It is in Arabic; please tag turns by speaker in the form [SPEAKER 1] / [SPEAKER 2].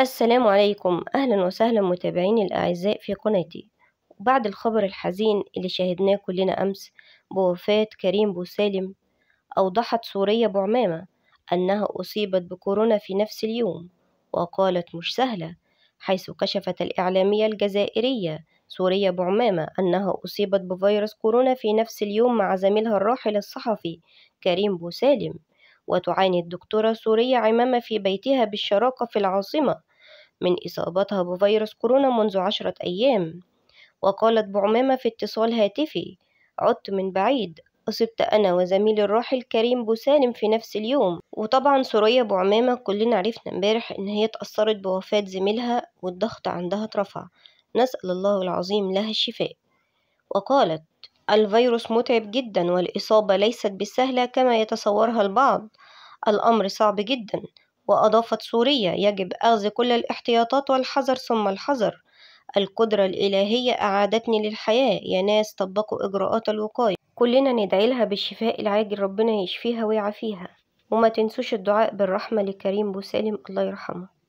[SPEAKER 1] السلام عليكم أهلا وسهلا متابعيني الأعزاء في قناتي بعد الخبر الحزين اللي شاهدناه كلنا أمس بوفاة كريم بوسالم أوضحت سورية بعمامة أنها أصيبت بكورونا في نفس اليوم وقالت مش سهلة حيث كشفت الإعلامية الجزائرية سورية بعمامة أنها أصيبت بفيروس كورونا في نفس اليوم مع زميلها الراحل الصحفي كريم بوسالم وتعاني الدكتورة السورية عمامة في بيتها بالشراكة في العاصمة من إصابتها بفيروس كورونا منذ عشرة أيام وقالت بعمامة في اتصال هاتفي عدت من بعيد أصبت أنا وزميلي الراحل كريم بوسالم في نفس اليوم وطبعا سورية بعمامة كلنا عرفنا امبارح إن هي اتأثرت بوفاة زميلها والضغط عندها اترفع نسأل الله العظيم لها الشفاء وقالت الفيروس متعب جدا والإصابة ليست بالسهلة كما يتصورها البعض الأمر صعب جدا وأضافت سوريا يجب أخذ كل الاحتياطات والحذر ثم الحذر القدرة الإلهية أعادتني للحياة يا ناس طبقوا إجراءات الوقاية كلنا ندعي لها بالشفاء العاجل ربنا يشفيها ويعافيها وما تنسوش الدعاء بالرحمة لكريم بوسالم الله يرحمه